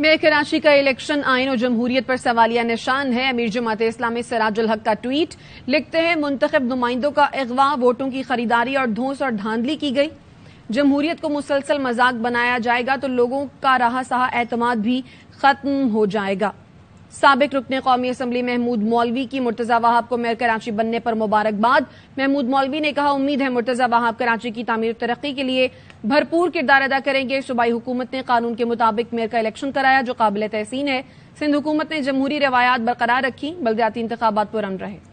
मेरे कराची का election ion और जमहूरियत पर सवालिया निशान है अमीर जमात इस्लामी सराज उल हक का ट्वीट लिखते हैं मुंतब नुमाइंदों का अगवा वोटों की खरीदारी और धोस और धांधली की गई जमहूरियत को मुसलसल मजाक बनाया जाएगा तो लोगों का रहा सहा एतमाद भी खत्म हो जाएगा सबक रुकन कौमी असम्बली महमूद मौलवी की मुर्तजा वहाब को मेयर कराची बनने पर मुबारकबाद महमूद मौलवी ने कहा उम्मीद है मुर्तजा वहाब कराची की तमीर तरक्की के लिए भरपूर किरदार अदा करेंगे सूबाई हुकूमत ने कानून के मुताबिक मेयर का इलेक्शन कराया जो काबिल तहसीन है सिंध हुकूमत ने जमहूरी रवायात बरकरार रखी बल्दियाती इंतबात पुरम रहे